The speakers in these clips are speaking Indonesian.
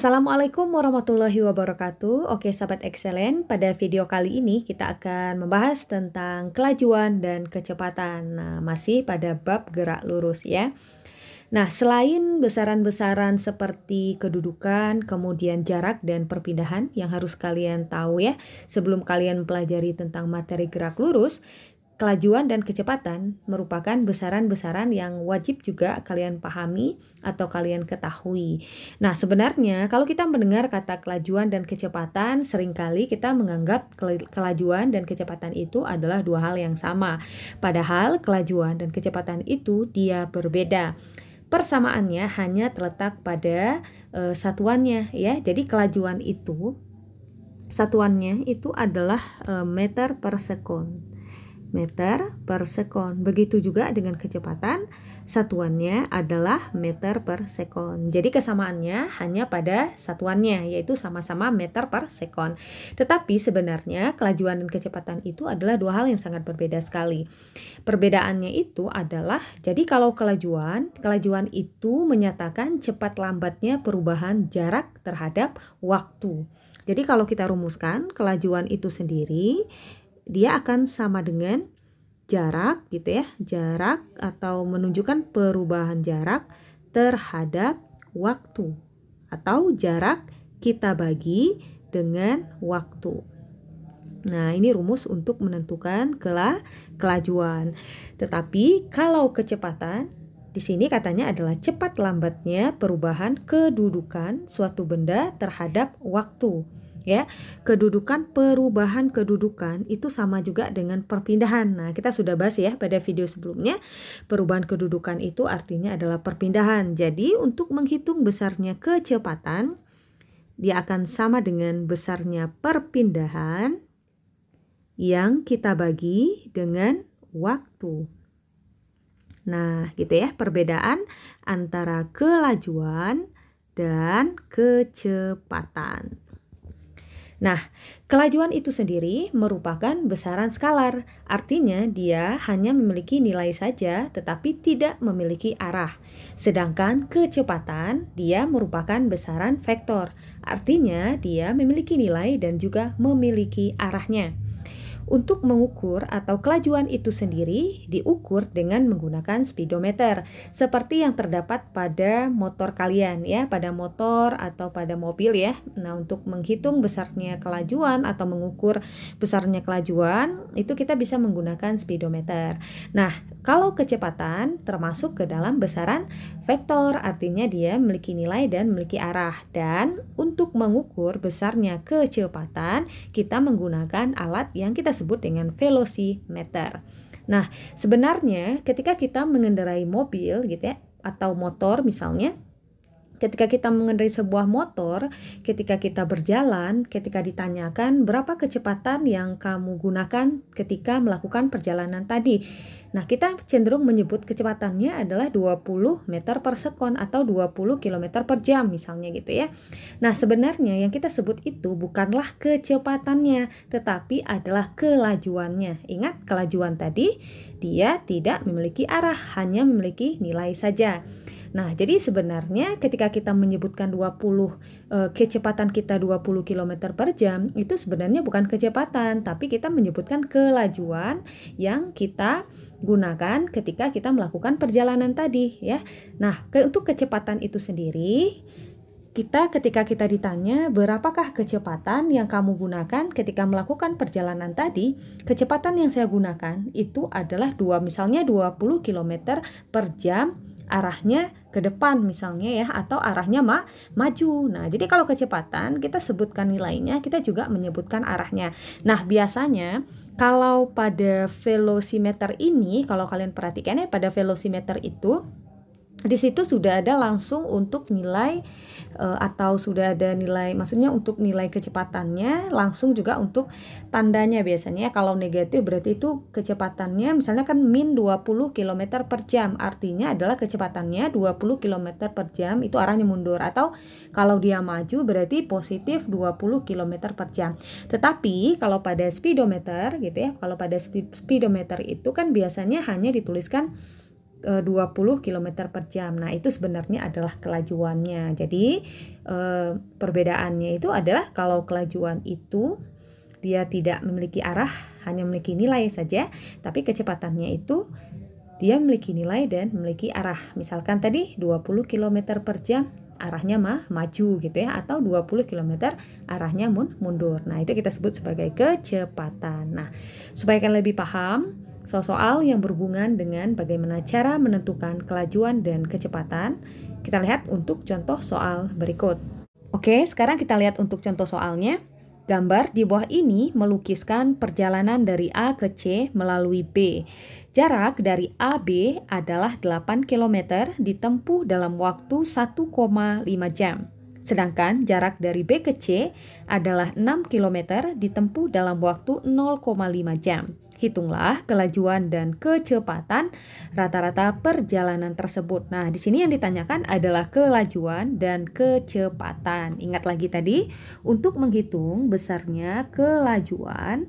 Assalamualaikum warahmatullahi wabarakatuh. Oke, sahabat excellent, pada video kali ini kita akan membahas tentang kelajuan dan kecepatan. Nah, masih pada bab gerak lurus ya. Nah, selain besaran-besaran seperti kedudukan, kemudian jarak dan perpindahan yang harus kalian tahu ya sebelum kalian mempelajari tentang materi gerak lurus, Kelajuan dan kecepatan merupakan besaran-besaran yang wajib juga kalian pahami atau kalian ketahui. Nah, sebenarnya kalau kita mendengar kata kelajuan dan kecepatan, seringkali kita menganggap kelajuan dan kecepatan itu adalah dua hal yang sama. Padahal kelajuan dan kecepatan itu dia berbeda persamaannya hanya terletak pada e, satuannya ya. Jadi kelajuan itu satuannya itu adalah e, meter per sekon meter per sekon. Begitu juga dengan kecepatan satuannya adalah meter per sekon. Jadi kesamaannya hanya pada satuannya yaitu sama-sama meter per sekon. Tetapi sebenarnya kelajuan dan kecepatan itu adalah dua hal yang sangat berbeda sekali. Perbedaannya itu adalah jadi kalau kelajuan, kelajuan itu menyatakan cepat lambatnya perubahan jarak terhadap waktu. Jadi kalau kita rumuskan kelajuan itu sendiri dia akan sama dengan jarak gitu ya, jarak atau menunjukkan perubahan jarak terhadap waktu atau jarak kita bagi dengan waktu. Nah, ini rumus untuk menentukan kela kelajuan. Tetapi kalau kecepatan di sini katanya adalah cepat lambatnya perubahan kedudukan suatu benda terhadap waktu ya. Kedudukan perubahan kedudukan itu sama juga dengan perpindahan. Nah, kita sudah bahas ya pada video sebelumnya. Perubahan kedudukan itu artinya adalah perpindahan. Jadi, untuk menghitung besarnya kecepatan dia akan sama dengan besarnya perpindahan yang kita bagi dengan waktu. Nah, gitu ya, perbedaan antara kelajuan dan kecepatan. Nah, kelajuan itu sendiri merupakan besaran skalar, artinya dia hanya memiliki nilai saja tetapi tidak memiliki arah. Sedangkan kecepatan dia merupakan besaran vektor, artinya dia memiliki nilai dan juga memiliki arahnya. Untuk mengukur atau kelajuan itu sendiri diukur dengan menggunakan speedometer seperti yang terdapat pada motor kalian ya, pada motor atau pada mobil ya. Nah, untuk menghitung besarnya kelajuan atau mengukur besarnya kelajuan itu kita bisa menggunakan speedometer. Nah, kalau kecepatan termasuk ke dalam besaran vektor, artinya dia memiliki nilai dan memiliki arah. Dan untuk mengukur besarnya kecepatan, kita menggunakan alat yang kita sebut dengan velocimeter. Nah, sebenarnya ketika kita mengendarai mobil gitu ya atau motor misalnya, Ketika kita mengendarai sebuah motor, ketika kita berjalan, ketika ditanyakan berapa kecepatan yang kamu gunakan ketika melakukan perjalanan tadi. Nah, kita cenderung menyebut kecepatannya adalah 20 meter per sekon atau 20 km per jam misalnya gitu ya. Nah, sebenarnya yang kita sebut itu bukanlah kecepatannya, tetapi adalah kelajuannya. Ingat, kelajuan tadi dia tidak memiliki arah, hanya memiliki nilai saja. Nah, jadi sebenarnya ketika kita menyebutkan 20 e, eh, kecepatan kita 20 km per jam itu sebenarnya bukan kecepatan, tapi kita menyebutkan kelajuan yang kita gunakan ketika kita melakukan perjalanan tadi ya. Nah, ke, untuk kecepatan itu sendiri kita ketika kita ditanya berapakah kecepatan yang kamu gunakan ketika melakukan perjalanan tadi, kecepatan yang saya gunakan itu adalah dua misalnya 20 km per jam arahnya ke depan misalnya ya atau arahnya ma maju. Nah, jadi kalau kecepatan kita sebutkan nilainya, kita juga menyebutkan arahnya. Nah, biasanya kalau pada velocimeter ini kalau kalian perhatikan ya pada velocimeter itu di situ sudah ada langsung untuk nilai uh, atau sudah ada nilai maksudnya untuk nilai kecepatannya langsung juga untuk tandanya biasanya kalau negatif berarti itu kecepatannya misalnya kan min 20 km per jam artinya adalah kecepatannya 20 km per jam itu arahnya mundur atau kalau dia maju berarti positif 20 km per jam tetapi kalau pada speedometer gitu ya kalau pada speedometer itu kan biasanya hanya dituliskan 20 eh, km per jam. Nah, itu sebenarnya adalah kelajuannya. Jadi, eh, perbedaannya itu adalah kalau kelajuan itu dia tidak memiliki arah, hanya memiliki nilai saja, tapi kecepatannya itu dia memiliki nilai dan memiliki arah. Misalkan tadi 20 km per jam arahnya mah maju gitu ya atau 20 km arahnya mundur. Nah, itu kita sebut sebagai kecepatan. Nah, supaya kalian lebih paham, soal-soal yang berhubungan dengan bagaimana cara menentukan kelajuan dan kecepatan. Kita lihat untuk contoh soal berikut. Oke, sekarang kita lihat untuk contoh soalnya. Gambar di bawah ini melukiskan perjalanan dari A ke C melalui B. Jarak dari AB adalah 8 km ditempuh dalam waktu 1,5 jam. Sedangkan jarak dari B ke C adalah 6 km ditempuh dalam waktu 0,5 jam. Hitunglah kelajuan dan kecepatan rata-rata perjalanan tersebut. Nah, di sini yang ditanyakan adalah kelajuan dan kecepatan. Ingat lagi tadi, untuk menghitung besarnya kelajuan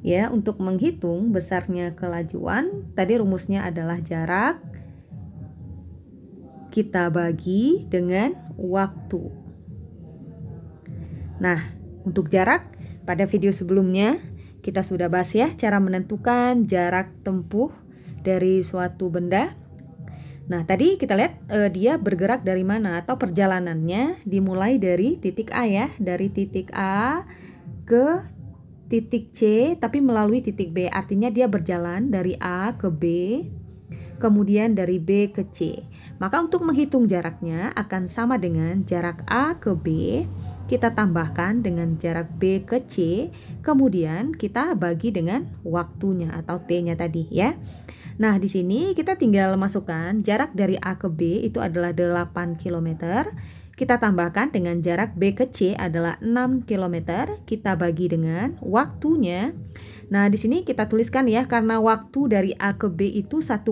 ya, untuk menghitung besarnya kelajuan, tadi rumusnya adalah jarak kita bagi dengan waktu. Nah, untuk jarak pada video sebelumnya kita sudah bahas ya cara menentukan jarak tempuh dari suatu benda. Nah, tadi kita lihat eh, dia bergerak dari mana atau perjalanannya dimulai dari titik A ya, dari titik A ke titik C tapi melalui titik B. Artinya dia berjalan dari A ke B, kemudian dari B ke C. Maka untuk menghitung jaraknya akan sama dengan jarak A ke B kita tambahkan dengan jarak B ke C, kemudian kita bagi dengan waktunya atau T-nya tadi ya. Nah, di sini kita tinggal masukkan jarak dari A ke B itu adalah 8 km. Kita tambahkan dengan jarak B ke C adalah 6 km, kita bagi dengan waktunya. Nah, di sini kita tuliskan ya karena waktu dari A ke B itu 1,5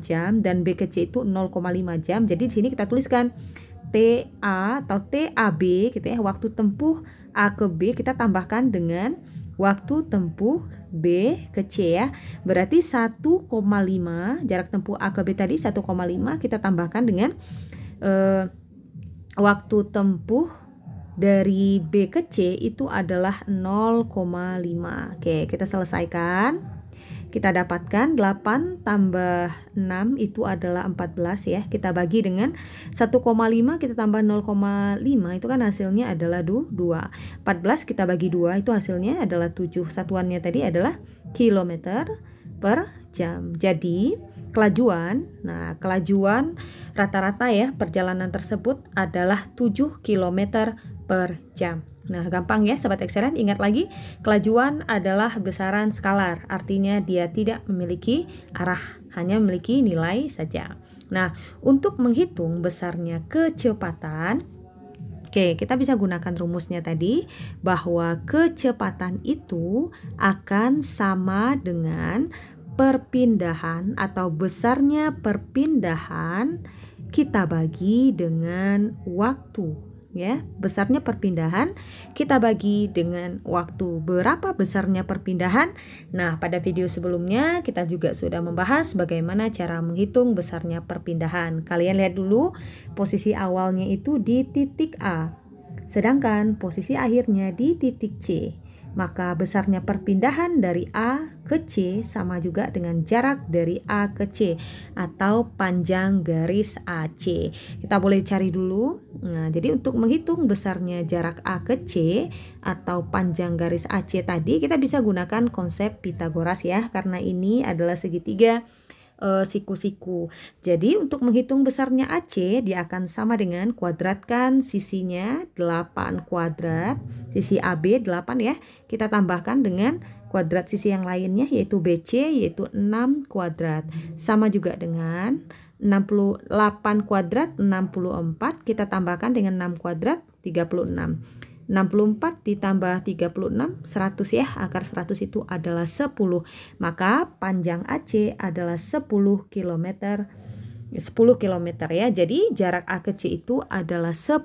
jam dan B ke C itu 0,5 jam. Jadi di sini kita tuliskan TA atau TAB gitu ya, waktu tempuh A ke B kita tambahkan dengan waktu tempuh B ke C ya. Berarti 1,5 jarak tempuh A ke B tadi 1,5 kita tambahkan dengan eh, waktu tempuh dari B ke C itu adalah 0,5. Oke, kita selesaikan. Kita dapatkan 8 tambah 6 itu adalah 14 ya. Kita bagi dengan 1,5 kita tambah 0,5 itu kan hasilnya adalah 2. 14 kita bagi 2 itu hasilnya adalah 7. Satuannya tadi adalah kilometer per jam. Jadi kelajuan, nah kelajuan rata-rata ya perjalanan tersebut adalah 7 km per jam. Nah, gampang ya sobat ekseren, Ingat lagi, kelajuan adalah besaran skalar, artinya dia tidak memiliki arah, hanya memiliki nilai saja. Nah, untuk menghitung besarnya kecepatan, Oke, kita bisa gunakan rumusnya tadi bahwa kecepatan itu akan sama dengan perpindahan atau besarnya perpindahan kita bagi dengan waktu ya besarnya perpindahan kita bagi dengan waktu berapa besarnya perpindahan nah pada video sebelumnya kita juga sudah membahas bagaimana cara menghitung besarnya perpindahan kalian lihat dulu posisi awalnya itu di titik A sedangkan posisi akhirnya di titik C maka besarnya perpindahan dari A ke C sama juga dengan jarak dari A ke C atau panjang garis AC. Kita boleh cari dulu. Nah, jadi untuk menghitung besarnya jarak A ke C atau panjang garis AC tadi kita bisa gunakan konsep Pitagoras ya karena ini adalah segitiga Eh, siku-siku. Uh, Jadi untuk menghitung besarnya AC, dia akan sama dengan kuadratkan sisinya 8 kuadrat, sisi AB 8 ya. Kita tambahkan dengan kuadrat sisi yang lainnya yaitu BC yaitu 6 kuadrat. Sama juga dengan 68 kuadrat 64 kita tambahkan dengan 6 kuadrat 36. 64 ditambah 36 100 ya akar 100 itu adalah 10 maka panjang AC adalah 10 km 10 km ya jadi jarak A ke C itu adalah 10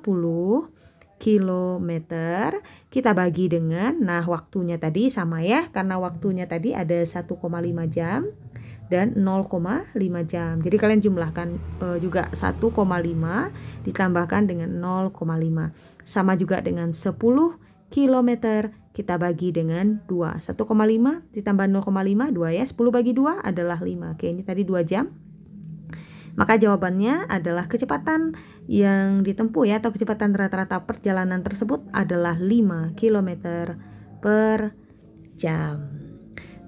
kilometer kita bagi dengan nah waktunya tadi sama ya karena waktunya tadi ada 1,5 jam dan 0,5 jam jadi kalian jumlahkan e, juga 1,5 ditambahkan dengan 0,5 sama juga dengan 10 km kita bagi dengan 2 1,5 ditambah 0,5 2 ya 10 bagi 2 adalah 5 oke ini tadi 2 jam maka jawabannya adalah kecepatan yang ditempuh ya atau kecepatan rata-rata perjalanan tersebut adalah 5 km per jam.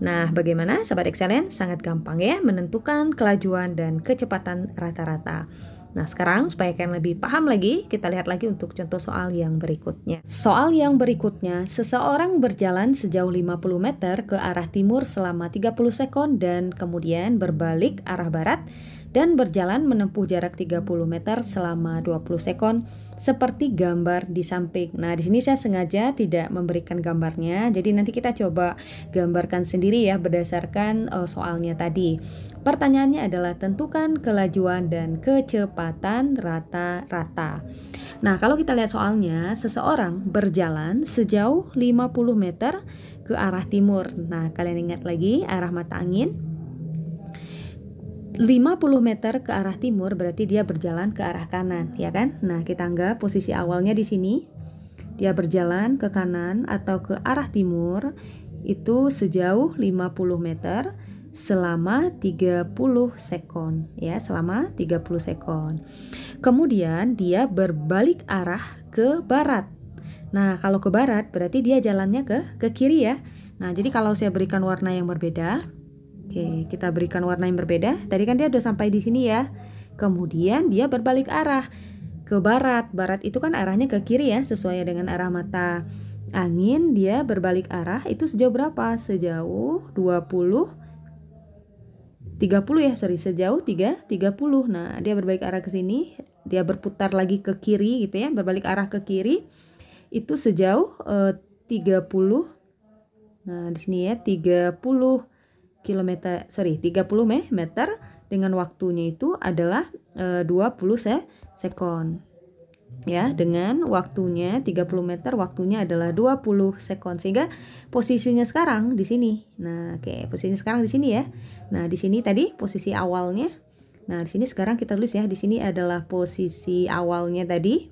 Nah, bagaimana sahabat excellent? Sangat gampang ya menentukan kelajuan dan kecepatan rata-rata. Nah, sekarang supaya kalian lebih paham lagi, kita lihat lagi untuk contoh soal yang berikutnya. Soal yang berikutnya, seseorang berjalan sejauh 50 meter ke arah timur selama 30 sekon dan kemudian berbalik arah barat dan berjalan menempuh jarak 30 meter selama 20 sekon seperti gambar di samping. Nah, di sini saya sengaja tidak memberikan gambarnya. Jadi nanti kita coba gambarkan sendiri ya berdasarkan uh, soalnya tadi. Pertanyaannya adalah tentukan kelajuan dan kecepatan rata-rata. Nah, kalau kita lihat soalnya, seseorang berjalan sejauh 50 meter ke arah timur. Nah, kalian ingat lagi arah mata angin 50 meter ke arah timur berarti dia berjalan ke arah kanan, ya kan? Nah, kita anggap posisi awalnya di sini. Dia berjalan ke kanan atau ke arah timur itu sejauh 50 meter selama 30 sekon ya, selama 30 sekon. Kemudian dia berbalik arah ke barat. Nah, kalau ke barat berarti dia jalannya ke ke kiri ya. Nah, jadi kalau saya berikan warna yang berbeda, Oke, kita berikan warna yang berbeda. Tadi kan dia udah sampai di sini ya. Kemudian dia berbalik arah ke barat. Barat itu kan arahnya ke kiri ya, sesuai dengan arah mata angin. Dia berbalik arah itu sejauh berapa? Sejauh 20 30 ya, sorry, sejauh 3 30. Nah, dia berbalik arah ke sini, dia berputar lagi ke kiri gitu ya, berbalik arah ke kiri. Itu sejauh eh, 30 Nah, di sini ya 30 kilometer sorry 30 meter dengan waktunya itu adalah e, eh, 20 se sekon ya dengan waktunya 30 meter waktunya adalah 20 sekon sehingga posisinya sekarang di sini nah oke posisi sekarang di sini ya nah di sini tadi posisi awalnya nah di sini sekarang kita tulis ya di sini adalah posisi awalnya tadi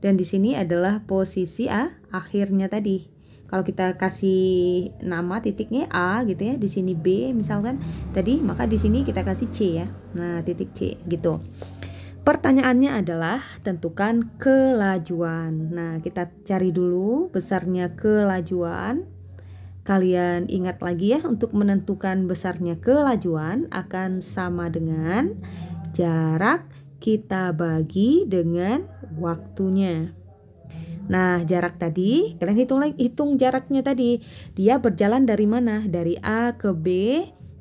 dan di sini adalah posisi a ah, akhirnya tadi kalau kita kasih nama titiknya A gitu ya di sini B misalkan tadi maka di sini kita kasih C ya nah titik C gitu pertanyaannya adalah tentukan kelajuan nah kita cari dulu besarnya kelajuan kalian ingat lagi ya untuk menentukan besarnya kelajuan akan sama dengan jarak kita bagi dengan waktunya Nah, jarak tadi kalian hitung hitung jaraknya tadi. Dia berjalan dari mana? Dari A ke B,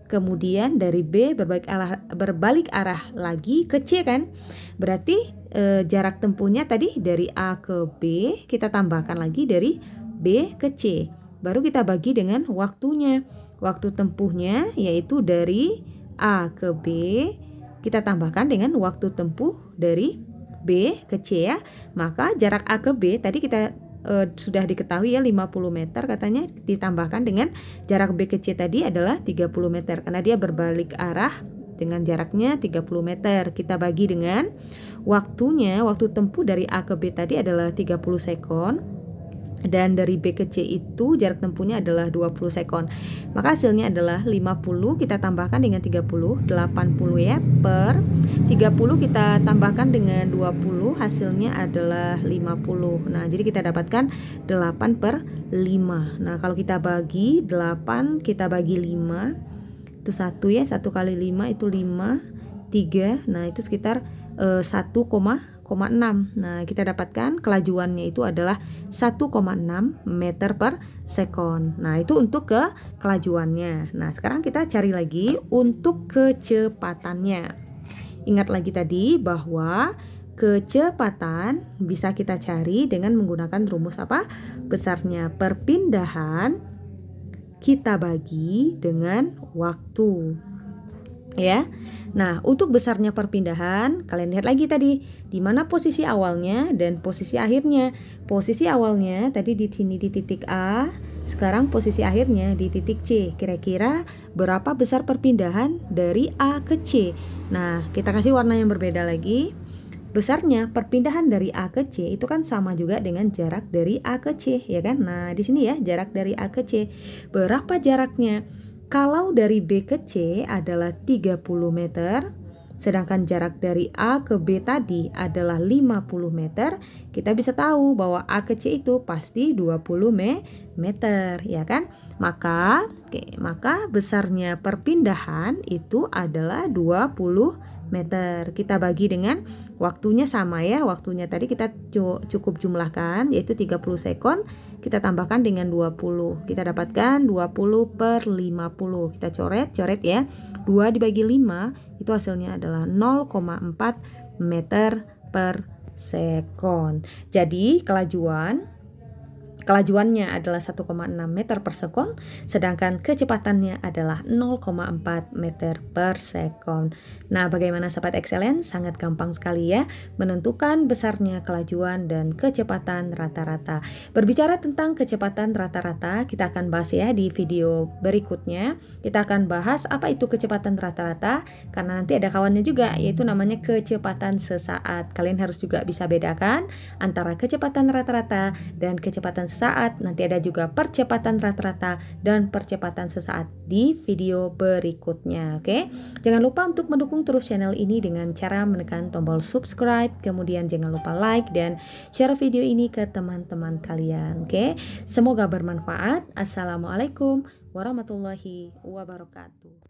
kemudian dari B berbalik arah berbalik arah lagi ke C kan? Berarti e, jarak tempuhnya tadi dari A ke B kita tambahkan lagi dari B ke C. Baru kita bagi dengan waktunya. Waktu tempuhnya yaitu dari A ke B kita tambahkan dengan waktu tempuh dari B ke C ya. Maka jarak A ke B tadi kita e, sudah diketahui ya 50 meter katanya ditambahkan dengan jarak B ke C tadi adalah 30 meter karena dia berbalik arah dengan jaraknya 30 meter kita bagi dengan waktunya waktu tempuh dari A ke B tadi adalah 30 sekon dan dari B ke C itu jarak tempuhnya adalah 20 sekon. Maka hasilnya adalah 50 kita tambahkan dengan 30, 80 ya per 30 kita tambahkan dengan 20 hasilnya adalah 50. Nah, jadi kita dapatkan 8 per 5. Nah, kalau kita bagi 8 kita bagi 5 itu 1 ya, 1 kali 5 itu 5, 3. Nah, itu sekitar eh, 1,6. Nah, kita dapatkan kelajuannya itu adalah 1,6 meter per sekon. Nah, itu untuk ke kelajuannya. Nah, sekarang kita cari lagi untuk kecepatannya. Ingat lagi tadi bahwa kecepatan bisa kita cari dengan menggunakan rumus apa? Besarnya perpindahan kita bagi dengan waktu ya. Nah, untuk besarnya perpindahan, kalian lihat lagi tadi di mana posisi awalnya dan posisi akhirnya. Posisi awalnya tadi di sini di titik A, sekarang posisi akhirnya di titik C. Kira-kira berapa besar perpindahan dari A ke C? Nah, kita kasih warna yang berbeda lagi. Besarnya perpindahan dari A ke C itu kan sama juga dengan jarak dari A ke C, ya kan? Nah, di sini ya jarak dari A ke C. Berapa jaraknya? Kalau dari B ke C adalah 30 meter, sedangkan jarak dari A ke B tadi adalah 50 meter, kita bisa tahu bahwa A ke C itu pasti 20 meter, ya kan? Maka, oke, maka besarnya perpindahan itu adalah 20 meter. Kita bagi dengan waktunya sama ya, waktunya tadi kita cukup jumlahkan yaitu 30 sekon kita tambahkan dengan 20 kita dapatkan 20 per 50 kita coret coret ya 2 dibagi 5 itu hasilnya adalah 0,4 meter per sekon jadi kelajuan Kelajuannya adalah 1,6 meter per sekon, sedangkan kecepatannya adalah 0,4 meter per sekon. Nah, bagaimana sahabat excellent? Sangat gampang sekali ya menentukan besarnya kelajuan dan kecepatan rata-rata. Berbicara tentang kecepatan rata-rata, kita akan bahas ya di video berikutnya. Kita akan bahas apa itu kecepatan rata-rata karena nanti ada kawannya juga yaitu namanya kecepatan sesaat. Kalian harus juga bisa bedakan antara kecepatan rata-rata dan kecepatan sesaat saat, nanti ada juga percepatan rata-rata dan percepatan sesaat di video berikutnya, oke? Okay? Jangan lupa untuk mendukung terus channel ini dengan cara menekan tombol subscribe, kemudian jangan lupa like dan share video ini ke teman-teman kalian, oke? Okay? Semoga bermanfaat. Assalamualaikum warahmatullahi wabarakatuh.